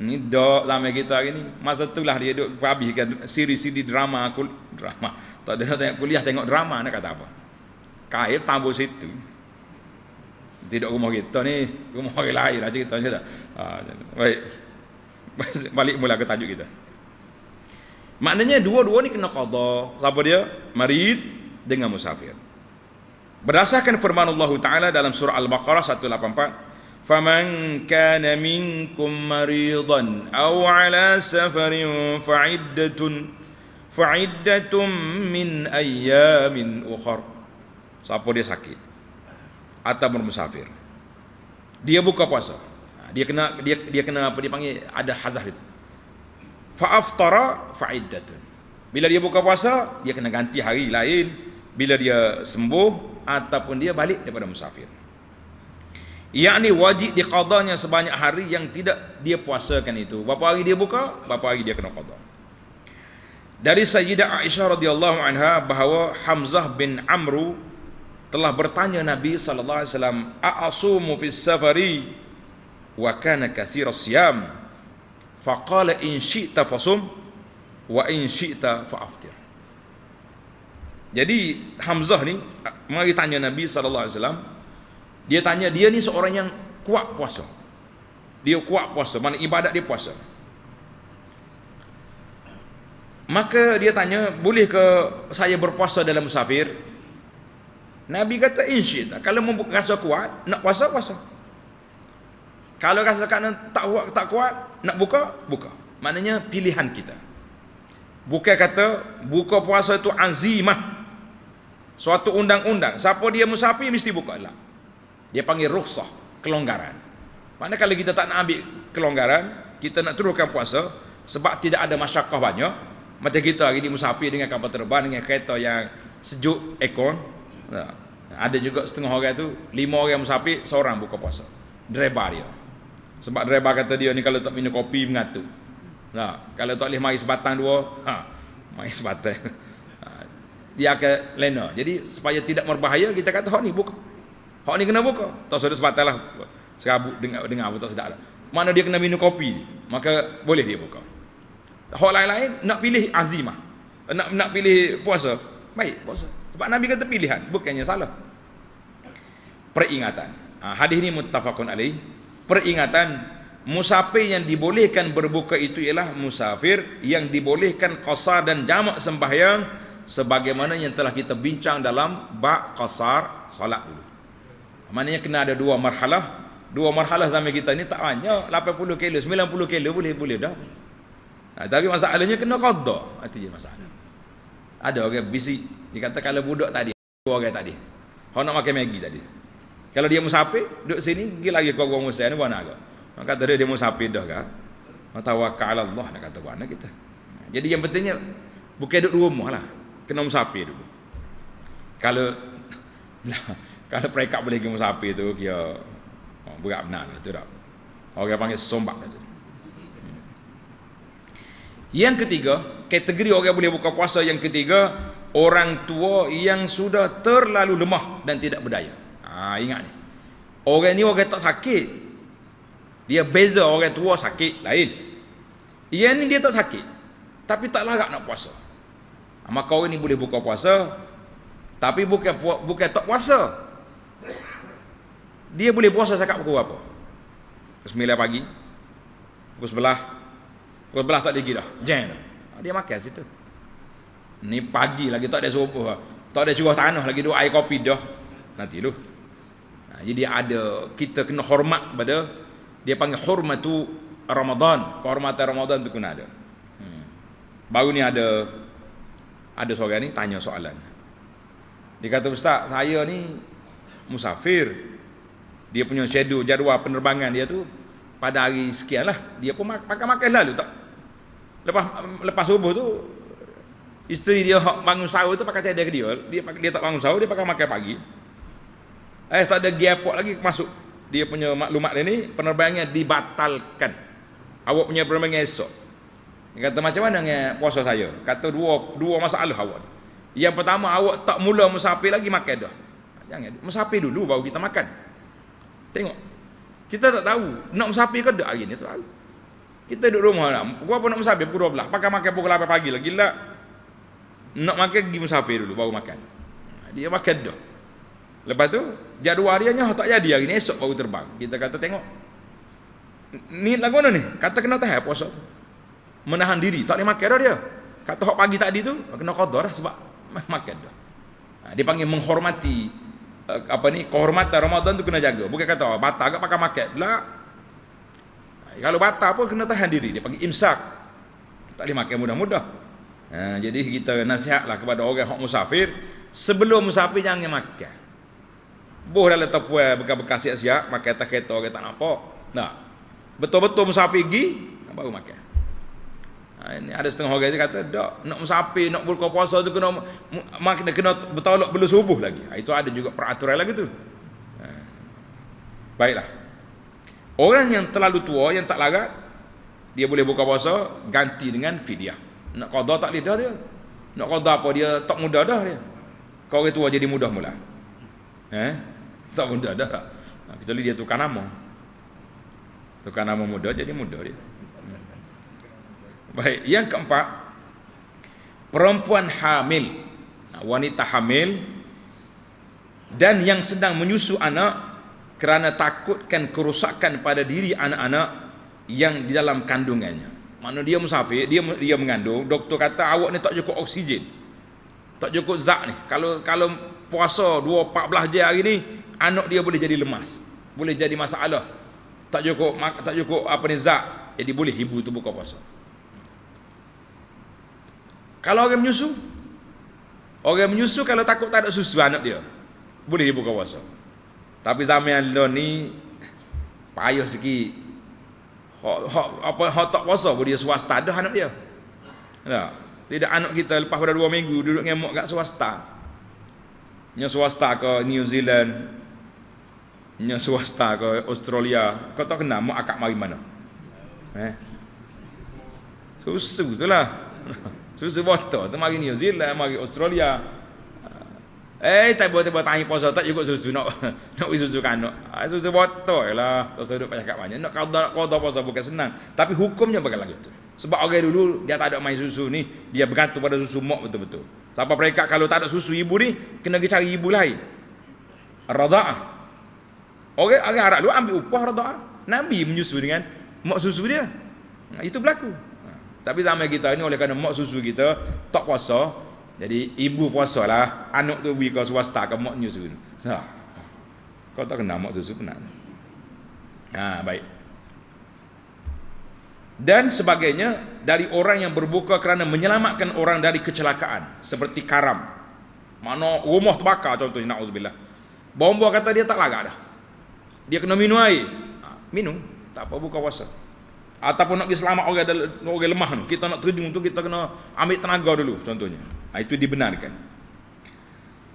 Ni dok lama kita hari ni. Masa itulah dia duk habiskan siri-siri drama aku. drama. Tak ada tengok kuliah tengok drama nak kata apa. Kain tambo situ. Tidak rumah kita ni, rumah orang lain lah cerita Ha, baik. Balik mula ke tajuk kita. Maknanya dua-dua ni kena qadha. Siapa dia? Marid dengan musafir. Berdasarkan firman Allah Taala dalam surah Al-Baqarah 184, "Faman kana minkum maridan aw ala safarin fa'iddatun fa'iddatum min ayyamin ukhra." Siapa dia sakit atau bermusafir. Dia buka puasa. Dia kena dia dia kena apa dipanggil ada hazah itu faaftara faiddatun bila dia buka puasa dia kena ganti hari lain bila dia sembuh ataupun dia balik daripada musafir Ia ni wajib diqadanya sebanyak hari yang tidak dia puasakan itu berapa hari dia buka berapa hari dia kena qada dari sayyidah aisyah radhiyallahu anha bahawa hamzah bin amru telah bertanya nabi sallallahu alaihi wasallam a'asumu fis safari wa kana kathir as-siyam faqala in syi'ta fasum wa in syi'ta fa'aftir jadi Hamzah ni mari tanya Nabi sallallahu alaihi wasallam dia tanya dia ni seorang yang kuat puasa dia kuat puasa mana ibadat dia puasa maka dia tanya boleh ke saya berpuasa dalam musafir Nabi kata insyaAllah kalau mau rasa kuat nak puasa puasa kalau rasa kan tak kuat tak kuat nak buka buka maknanya pilihan kita bukan kata buka puasa itu azimah suatu undang-undang siapa dia musafir mesti buka lah dia panggil rukhsah kelonggaran mana kalau kita tak nak ambil kelonggaran kita nak teruskan puasa sebab tidak ada masyarakat banyak macam kita hari ini musafir dengan kapal terbang dengan kereta yang sejuk ekon ada juga setengah orang itu lima orang musafir seorang buka puasa driver dia sebab driver kata dia ni kalau tak minum kopi mengatu. Nah, ha, kalau tak boleh mari sebatang dua, ha, mari sebatang. Ha, dia akan lena. Jadi supaya tidak berbahaya kita kata hok ni buka. Hok ni kena buka. Tak sudah sebatang lah. Serabut dengar dengar apa tak sedap lah. Mana dia kena minum kopi maka boleh dia buka. Hok lain-lain nak pilih azimah. Nak nak pilih puasa. Baik, puasa. Sebab Nabi kata pilihan, bukannya salah. Peringatan. Ha, hadis ni muttafaqun alaih peringatan musafir yang dibolehkan berbuka itu ialah musafir yang dibolehkan qasar dan jamak sembahyang sebagaimana yang telah kita bincang dalam bab qasar solat dulu. Maknanya kena ada dua marhalah. Dua marhalah zaman kita ni tak banyak 80 kilo, 90 kilo boleh boleh dah. Nah, ha, tapi masalahnya kena qada. Ha, itu je masalah. Ada orang okay, busy dikatakan kalau budak tadi, dua orang tadi. kau nak makan Maggi tadi. Kalau dia musafir, duduk sini, pergi lagi ke orang Musa ni, buat nak Maka kata dia, dia musafir dah kah? Maka tawakal Allah nak kata buat kita. Jadi yang pentingnya, bukan duduk rumah lah. Kena musafir dulu. Kalau, lah, kalau perekat boleh pergi musafir tu, kira, oh, berat benar lah, tu tak. Orang panggil sombak lah tu. Yang ketiga, kategori orang boleh buka puasa yang ketiga, orang tua yang sudah terlalu lemah dan tidak berdaya. Ha, ingat ni. Orang ni orang tak sakit. Dia beza orang tua sakit lain. Ia ni dia tak sakit. Tapi tak larat nak puasa. Ha, maka orang ni boleh buka puasa. Tapi bukan bukan tak puasa. Dia boleh puasa sekat pukul berapa? Pukul 9 pagi. Pukul 11. Pukul 11 tak lagi dah. Jam ha, Dia makan situ. Ni pagi lagi tak ada serupa. Lah. Tak ada curah tanah lagi dua air kopi dah. Nanti lu jadi ada kita kena hormat pada dia panggil hormatu Ramadan, kehormatan Ramadan tu kena ada. Hmm. Baru ni ada ada seorang ni tanya soalan. Dia kata ustaz, saya ni musafir. Dia punya schedule jadual penerbangan dia tu pada hari sekian lah. Dia pun pakai makan lalu tak. Lepas lepas subuh tu isteri dia bangun sahur tu pakai cedek dia. Dia dia tak bangun sahur, dia pakai makan pagi. Eh tak ada airport lagi masuk. Dia punya maklumat dia ni penerbangan dibatalkan. Awak punya penerbangan esok. Dia kata macam mana dengan puasa saya? Kata dua dua masalah awak. Yang pertama awak tak mula musafir lagi makan dah. Jangan musafir dulu baru kita makan. Tengok. Kita tak tahu nak musafir ke tak hari ni tak tahu. Kita duduk rumah lah. Gua pun nak musafir pukul 12. Pakai makan pukul 8 pagi lagi lah. Nak makan pergi musafir dulu baru makan. Dia makan dah. Lepas tu jadual dia nyah tak jadi hari ni esok baru terbang. Kita kata tengok. Ni lagu mana ni? Kata kena tahan puasa tu. Menahan diri, tak boleh makan dah dia. Kata hok pagi tadi tu kena qadar dah sebab makan dah. Ha, dia panggil menghormati eh, apa ni kehormatan Ramadan tu kena jaga. Bukan kata oh, batal agak pakai makan. Bila ha, kalau batal pun kena tahan diri. Dia panggil imsak. Tak boleh makan mudah-mudah. Ha, jadi kita nasihatlah kepada orang yang musafir. Sebelum musafir jangan makan. Boh dah letak puai bekas-bekas siap-siap, makan tak kereta ke tak nampak. Nah. Betul-betul musafir pergi, baru makan. Ha, ini ada setengah orang yang kata, tak, nak musafir, nak buka puasa tu kena, kena, kena bertolak belum subuh lagi. Ha, itu ada juga peraturan lagi tu. Ha. Baiklah. Orang yang terlalu tua, yang tak larat, dia boleh buka puasa, ganti dengan fidyah. Nak kodoh tak lidah dia. Nak kodoh apa dia, tak mudah dah dia. Kau orang tua jadi mudah mula. Eh? tak muda dah lah. Kita ha, dia tukar nama. Tukar nama muda jadi muda dia. Baik, yang keempat perempuan hamil. Ha, wanita hamil dan yang sedang menyusu anak kerana takutkan kerusakan pada diri anak-anak yang di dalam kandungannya. Maknanya dia musafir, dia dia mengandung, doktor kata awak ni tak cukup oksigen. Tak cukup zat ni. Kalau kalau puasa 2 14 hari ni, anak dia boleh jadi lemas boleh jadi masalah tak cukup tak cukup apa ni zat jadi boleh ibu tu buka puasa kalau orang menyusu orang menyusu kalau takut tak ada susu anak dia boleh ibu buka puasa tapi zaman lo ni payah sikit ha, ha, apa ha, tak puasa boleh swasta dah anak dia tak tidak anak kita lepas pada dua minggu duduk ngemuk kat swasta Nya swasta ke New Zealand, nya swasta ke Australia kau tak kena mak akak mari mana eh susu tu lah susu botol tu mari New Zealand mari Australia eh, eh tak boleh buat tanya puasa tak Juga susu nak nak pergi susu kanak ah, susu botol lah tak usah duduk cakap banyak nak kata nak kata puasa bukan senang tapi hukumnya bagai lagi tu. sebab orang dulu dia tak ada main susu ni dia bergantung pada susu mak betul-betul Siapa mereka kalau tak ada susu ibu ni kena pergi cari ibu lain radha'ah Orang orang Arab luar ambil upah rada'ah. Nabi menyusu dengan mak susu dia. Ha, itu berlaku. Ha, tapi zaman kita ni oleh kerana mak susu kita tak puasa, jadi ibu puasa lah, anak tu pergi ke swasta ke mak susu. Ha. Kau tak kenal mak susu pernah. Ha, baik. Dan sebagainya, dari orang yang berbuka kerana menyelamatkan orang dari kecelakaan. Seperti karam. Mana rumah terbakar contohnya, na'udzubillah. Bomba kata dia tak larat dah dia kena minum air ha, minum tak apa buka puasa ataupun nak diselamat orang dalam orang lemah tu kita nak terjun tu kita kena ambil tenaga dulu contohnya ha, itu dibenarkan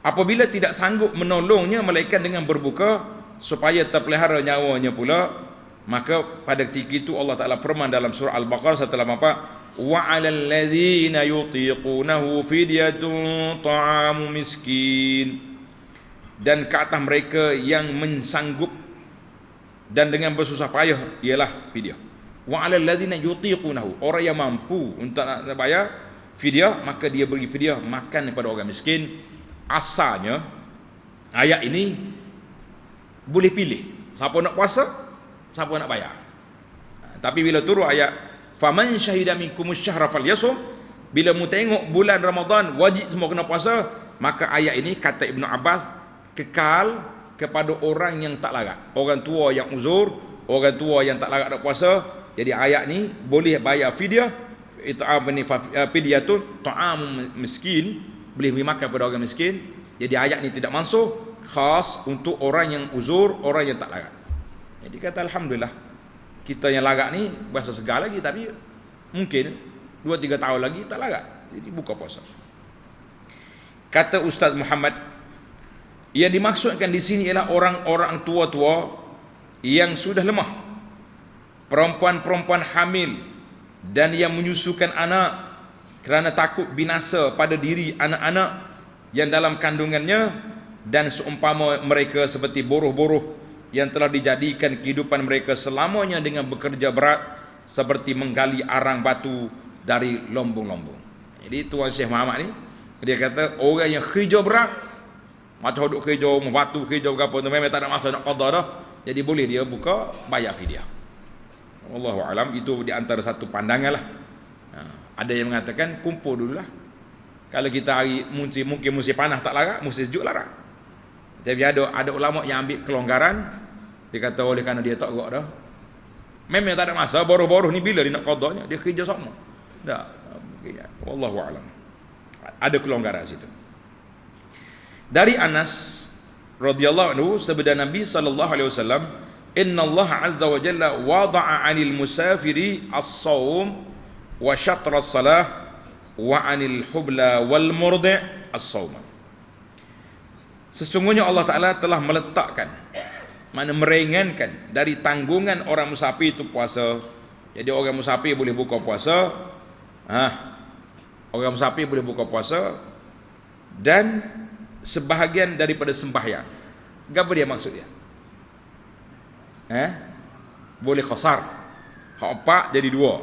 apabila tidak sanggup menolongnya melainkan dengan berbuka supaya terpelihara nyawanya pula maka pada ketika itu Allah Taala firman dalam surah Al-Baqarah 184 wa 'alal ladzina yutiqunahu fidyatun ta'amu miskin dan kata mereka yang mensanggup dan dengan bersusah payah ialah fidyah wa alal ladzina yutiqunahu orang yang mampu untuk nak bayar fidyah maka dia beri fidyah makan kepada orang miskin asalnya ayat ini boleh pilih siapa nak puasa siapa nak bayar tapi bila turun ayat faman syahida minkum syahra falyasum bila mu tengok bulan Ramadan wajib semua kena puasa maka ayat ini kata Ibnu Abbas kekal kepada orang yang tak larat. Orang tua yang uzur, orang tua yang tak larat ada puasa. Jadi ayat ni boleh bayar fidyah. Itu apa ni eh, fidyah tu? Ta'am miskin. Boleh beri makan kepada orang miskin. Jadi ayat ni tidak mansuh. Khas untuk orang yang uzur, orang yang tak larat. Jadi kata Alhamdulillah. Kita yang larat ni berasa segar lagi. Tapi mungkin 2-3 tahun lagi tak larat. Jadi buka puasa. Kata Ustaz Muhammad yang dimaksudkan di sini ialah orang-orang tua-tua yang sudah lemah. Perempuan-perempuan hamil dan yang menyusukan anak kerana takut binasa pada diri anak-anak yang dalam kandungannya dan seumpama mereka seperti boroh-boroh yang telah dijadikan kehidupan mereka selamanya dengan bekerja berat seperti menggali arang batu dari lombong-lombong. Jadi Tuan Syekh Muhammad ni dia kata orang yang kerja berat macam duduk kerja membatu batu kerja berapa tu memang tak ada masa nak qada dah. Jadi boleh dia buka bayar fidyah. Wallahu alam itu di antara satu pandangan lah. Ha, ada yang mengatakan kumpul dululah. Kalau kita hari mungkin mungkin musim panas tak larat, musim sejuk larat. Tapi ada ada ulama yang ambil kelonggaran dia kata oleh kerana dia tak gerak dah. Memang tak ada masa boroh-boroh ni bila dia nak qadanya, dia kerja sama. Tak. Ya. Wallahu alam. Ada kelonggaran situ dari Anas radhiyallahu anhu sabda Nabi sallallahu alaihi wasallam Inna Allah azza wa jalla wada'a 'anil musafiri as-sawm wa shatr as-salah wa 'anil hubla wal murdi' as-sawm. Sesungguhnya Allah Taala telah meletakkan mana meringankan dari tanggungan orang musafir itu puasa. Jadi orang musafir boleh buka puasa. Ha. Orang musafir boleh buka puasa dan sebahagian daripada sembahyang. Apa dia maksudnya? Eh? Boleh kosar, Hak empat jadi dua.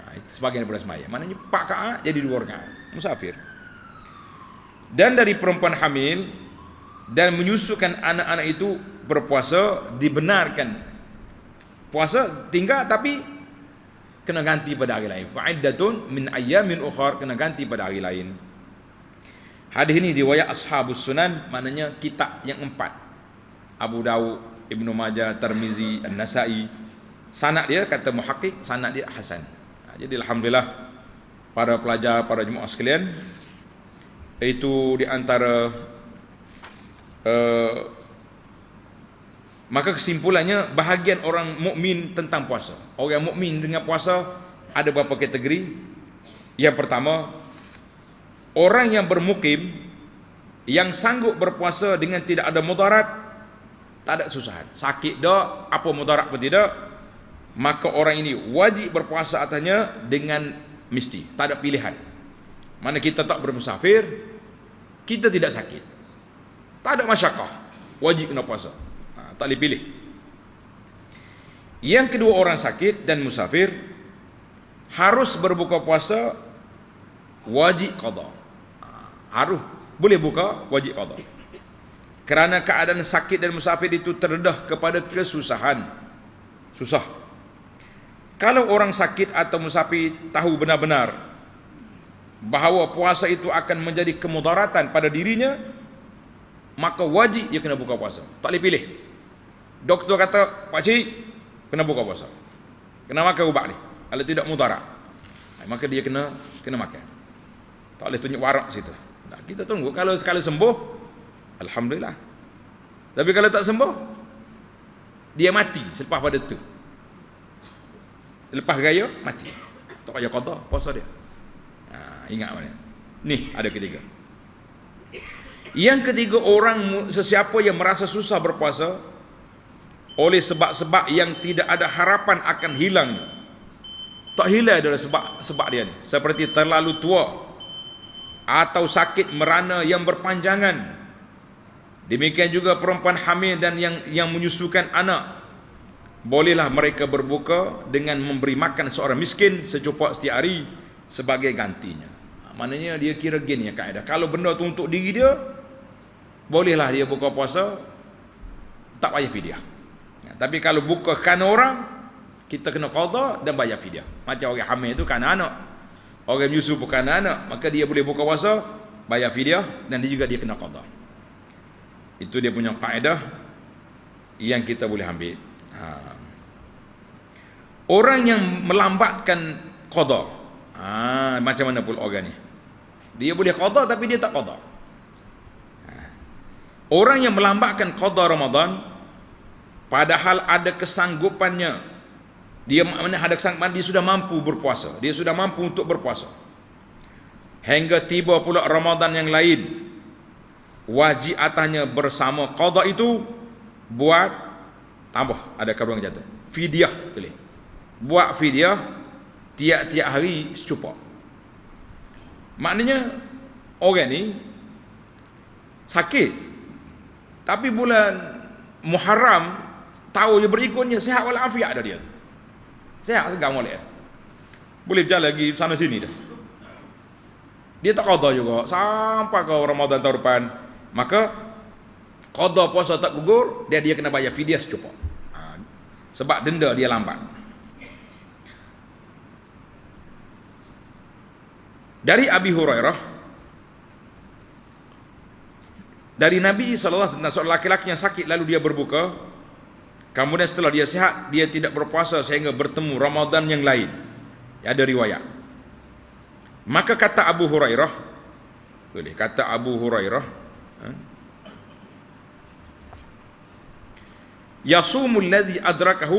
Ha, itu sebahagian daripada sembahyang. Maknanya empat ka jadi dua orang. Musafir. Dan dari perempuan hamil dan menyusukan anak-anak itu berpuasa dibenarkan puasa tinggal tapi kena ganti pada hari lain fa'iddatun min ayyamin ukhra kena ganti pada hari lain Hadis ini diwayat Ashabus Sunan, maknanya kitab yang empat. Abu Dawud, Ibnu Majah, Tirmizi, An-Nasai. Sanad dia kata muhakik, sanad dia Hasan. Ha, jadi Alhamdulillah, para pelajar, para jemaah sekalian, itu di antara uh, maka kesimpulannya bahagian orang mukmin tentang puasa. Orang mukmin dengan puasa ada beberapa kategori. Yang pertama, orang yang bermukim yang sanggup berpuasa dengan tidak ada mudarat tak ada susahan sakit dah apa mudarat pun tidak maka orang ini wajib berpuasa atasnya dengan mesti tak ada pilihan mana kita tak bermusafir kita tidak sakit tak ada masyakah wajib kena puasa ha, tak boleh pilih yang kedua orang sakit dan musafir harus berbuka puasa wajib qadar Haruh boleh buka wajib qada. Kerana keadaan sakit dan musafir itu terdedah kepada kesusahan. Susah. Kalau orang sakit atau musafir tahu benar-benar bahawa puasa itu akan menjadi kemudaratan pada dirinya, maka wajib dia kena buka puasa. Tak boleh pilih. Doktor kata, Pak Cik, kena buka puasa. Kena makan ubat ni. Kalau tidak mudarat. Maka dia kena kena makan. Tak boleh tunjuk warak situ kita tunggu kalau sekali sembuh alhamdulillah tapi kalau tak sembuh dia mati selepas pada tu lepas gaya mati tak payah qada puasa dia ha, ingat mana ni ada ketiga yang ketiga orang sesiapa yang merasa susah berpuasa oleh sebab-sebab yang tidak ada harapan akan hilang tak hilang adalah sebab sebab dia ni seperti terlalu tua atau sakit merana yang berpanjangan demikian juga perempuan hamil dan yang yang menyusukan anak bolehlah mereka berbuka dengan memberi makan seorang miskin secupak setiap hari sebagai gantinya ha, maknanya dia kira gini ya kaedah kalau benda tu untuk diri dia bolehlah dia buka puasa tak payah fidyah ya, tapi kalau buka kan orang kita kena qadha dan bayar fidyah macam orang hamil tu kerana -anak orang menyusu bukan anak maka dia boleh buka puasa bayar fidyah dan dia juga dia kena qadha itu dia punya kaedah yang kita boleh ambil ha. orang yang melambatkan qadha ha, macam mana pula orang ni dia boleh qadha tapi dia tak qadha ha. orang yang melambatkan qadha Ramadan padahal ada kesanggupannya dia mana ada kesan dia sudah mampu berpuasa dia sudah mampu untuk berpuasa hingga tiba pula Ramadan yang lain wajib atasnya bersama qada itu buat tambah ada kabar yang jatuh fidyah pilih buat fidyah tiap-tiap hari secupa maknanya orang ni sakit tapi bulan Muharram tahu yang berikutnya sihat walafiat dah dia tu Sehat segam boleh. Boleh jalan lagi sana sini dah. Dia tak qada juga sampai ke Ramadan tahun depan. Maka qada puasa tak gugur, dia dia kena bayar fidyah secupa. Ha, sebab denda dia lambat. Dari Abi Hurairah dari Nabi saw alaihi seorang lelaki laki yang sakit lalu dia berbuka, Kemudian setelah dia sihat, dia tidak berpuasa sehingga bertemu Ramadan yang lain. Ya, ada riwayat. Maka kata Abu Hurairah, boleh kata Abu Hurairah, يصوم الذي أدركه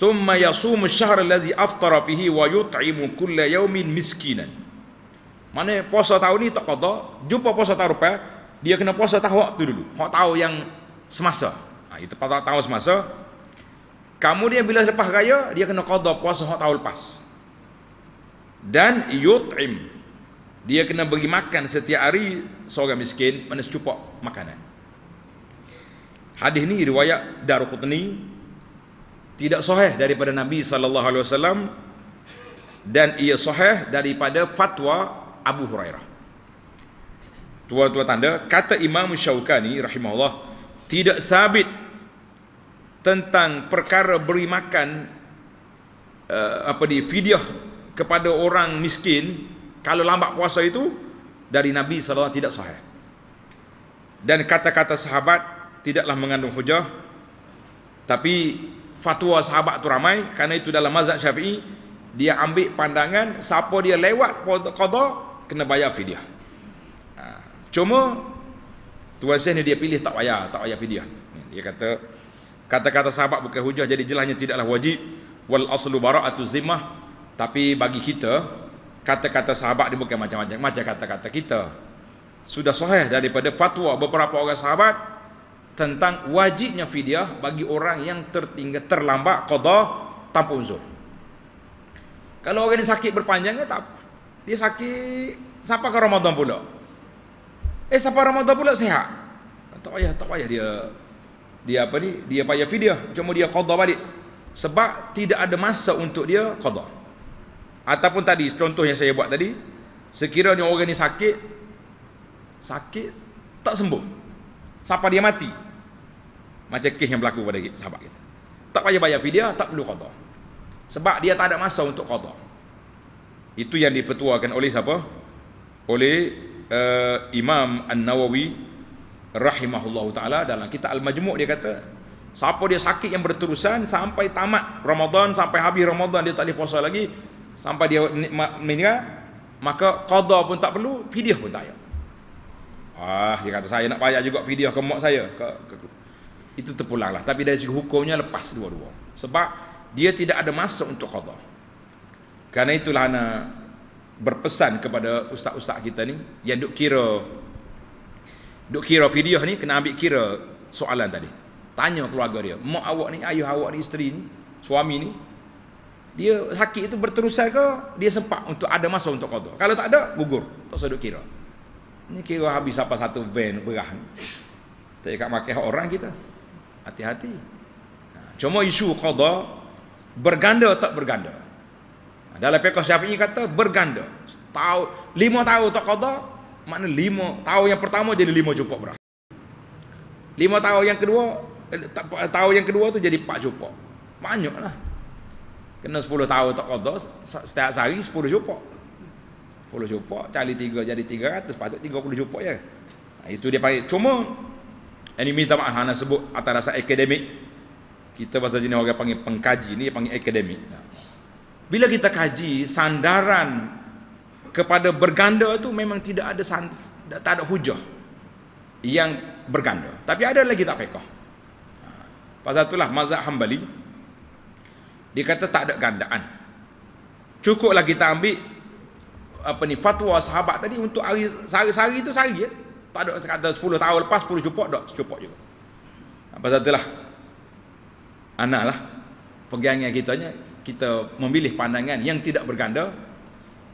ثم يصوم الشهر الذي أفطر wa ويطعم كل يوم مسكينا mana puasa tahun ni tak kata jumpa puasa tahun rupiah dia kena puasa tahun waktu dulu orang tahu yang semasa itu pada tahun semasa Kamu dia bila lepas raya dia kena qada puasa hak tahun lepas dan yut'im dia kena bagi makan setiap hari seorang miskin mana secupak makanan hadis ni riwayat Daruqutni tidak sahih daripada Nabi sallallahu alaihi wasallam dan ia sahih daripada fatwa Abu Hurairah tua-tua tanda kata Imam Syaukani rahimahullah tidak sabit tentang perkara beri makan uh, apa di video kepada orang miskin kalau lambat puasa itu dari Nabi SAW tidak sahih dan kata-kata sahabat tidaklah mengandung hujah tapi fatwa sahabat tu ramai kerana itu dalam mazhab syafi'i dia ambil pandangan siapa dia lewat qadha kena bayar fidyah ah, cuma tuan saya ni dia pilih tak bayar tak bayar fidyah dia kata kata-kata sahabat bukan hujah jadi jelasnya tidaklah wajib wal aslu bara'atu zimmah tapi bagi kita kata-kata sahabat ni bukan macam-macam macam kata-kata kita sudah sahih daripada fatwa beberapa orang sahabat tentang wajibnya fidyah bagi orang yang tertinggal terlambat qada tanpa uzur kalau orang ni sakit berpanjang tak apa dia sakit siapa ke Ramadan pula eh siapa Ramadan pula sihat tak payah tak payah dia dia apa ni dia payah fidyah cuma dia qada balik sebab tidak ada masa untuk dia qada ataupun tadi contoh yang saya buat tadi sekiranya orang ni sakit sakit tak sembuh sampai dia mati macam kes yang berlaku pada sahabat kita tak payah bayar fidyah tak perlu qada sebab dia tak ada masa untuk qada itu yang dipertuakan oleh siapa oleh uh, Imam An-Nawawi rahimahullah ta'ala dalam kita Al-Majmuk dia kata siapa dia sakit yang berterusan sampai tamat Ramadan sampai habis Ramadan dia tak boleh puasa lagi sampai dia meninggal maka qada pun tak perlu fidyah pun tak payah ah dia kata saya nak payah juga fidyah ke mak saya ke, ke, ke. itu terpulang lah tapi dari segi hukumnya lepas dua-dua sebab dia tidak ada masa untuk qada kerana itulah anak berpesan kepada ustaz-ustaz kita ni yang duk kira Duk kira video ni kena ambil kira soalan tadi. Tanya keluarga dia, mak awak ni, ayah awak ni, isteri ni, suami ni, dia sakit itu berterusan ke dia sempat untuk ada masa untuk qada. Kalau tak ada, gugur. Tak usah duk kira. Ni kira habis apa satu van berah ni. Tak ikat makan orang kita. Hati-hati. Ha, cuma isu qada berganda tak berganda. Ha, dalam pekoh syafi'i kata berganda. Tahu, lima tahun tak qadar, mana lima tahun yang pertama jadi lima jumpa bro. Lima tahun yang kedua eh, tahun yang kedua tu jadi empat jumpa. lah Kena sepuluh tahun tak kodoh setiap hari sepuluh jumpa. Sepuluh jumpa cari tiga jadi tiga ratus patut tiga puluh jumpa ya. itu dia panggil. Cuma ini minta maaf Hana sebut atas rasa akademik. Kita bahasa jenis orang panggil pengkaji ni panggil akademik. Bila kita kaji sandaran kepada berganda tu memang tidak ada tak ada hujah yang berganda tapi ada lagi tak fiqh ha. pasal itulah mazhab hambali dia kata tak ada gandaan Cukup cukuplah kita ambil apa ni fatwa sahabat tadi untuk hari sehari-hari tu sehari ya? tak ada kata 10 tahun lepas 10 cupok dak cupok juga ha, pasal itulah anak lah pegangan kitanya kita memilih pandangan yang tidak berganda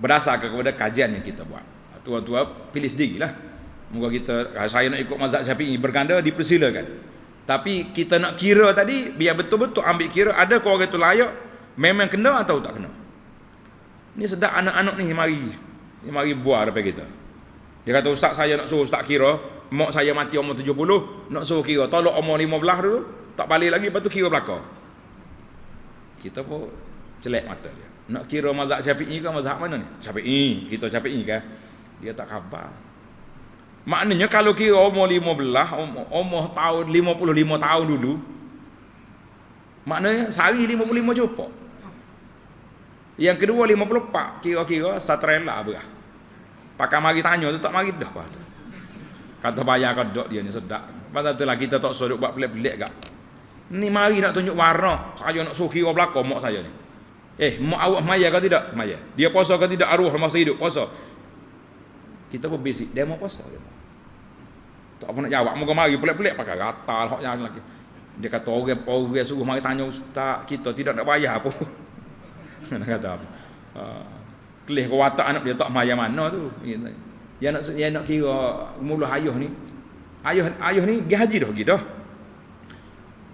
berdasarkan kepada kajian yang kita buat. Tua-tua pilih lah Moga kita saya nak ikut mazhab Syafi'i berganda dipersilakan. Tapi kita nak kira tadi biar betul-betul ambil kira ada ke orang itu layak memang kena atau tak kena. Ni sedap anak-anak ni mari. Ni mari buat daripada kita. Dia kata ustaz saya nak suruh ustaz kira mak saya mati umur 70 nak suruh kira tolak umur 15 dulu tak balik lagi lepas tu kira belaka. Kita pun celak mata dia. Nak kira mazhab syafi'i ke mazhab mana ni? Syafi'i. Kita syafi'i kan? Dia tak khabar. Maknanya kalau kira umur 15, umur, umur tahun 55 tahun dulu, maknanya sehari 55 jumpa. Yang kedua 54, kira-kira satrela berah. Pakai mari tanya tu tak mari dah. Kata, kata bayar kodok dia ni sedap. Pasal tu lah kita tak suruh buat pelik-pelik kak. Ni mari nak tunjuk warna. Saya nak suhi orang belakang mak saya ni. Eh, mak awak maya ke tidak? Maya. Dia puasa ke tidak arwah masa hidup? Puasa. Kita pun basic. Dia mau puasa. Dia. Tak apa nak jawab. Muka mari pelik-pelik pakai rata. Hoknya lagi. Dia kata orang orang suruh mari tanya ustaz. Kita tidak nak bayar apa. nak kata apa. Uh, kelih ke watak anak dia tak maya mana tu. Ya nak ya nak kira mula ayuh ni. Ayuh ayuh ni gaji dah gitu.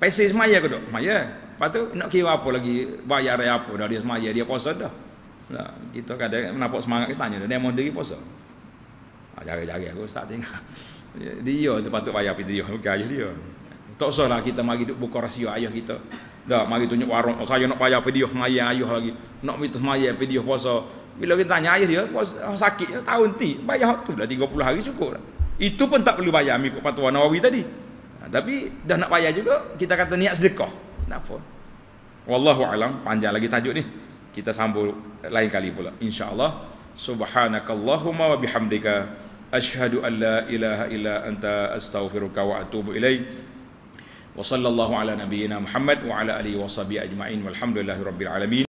Pesis maya ke tak? Maya. Lepas tu nak kira apa lagi bayar dia apa dah dia semaya dia puasa dah. Nah, kita kadang nampak semangat kita tanya dia demo diri puasa. Ah jaga-jaga aku start tengok. Dia tu patut bayar video bukan ayah dia. Tak usahlah kita mari duk buka rahsia ayah kita. Dah mari tunjuk warung oh, saya nak bayar video semaya ayah lagi. Nak minta semaya video puasa. Bila kita tanya ayah dia puasa oh, sakit dia tahun ti bayar waktu, dah 30 hari cukup lah. Itu pun tak perlu bayar ikut fatwa Nawawi tadi. Nah, tapi dah nak bayar juga kita kata niat sedekah. Tak apa wallahu alam panjang lagi tajuk ni kita sambung lain kali pula insyaallah subhanakallahumma wa bihamdika ashhadu an la ilaha illa anta astaghfiruka wa atubu ilaik wa sallallahu ala nabiyyina muhammad wa ala alihi wa sahbihi ajma'in walhamdulillahi alamin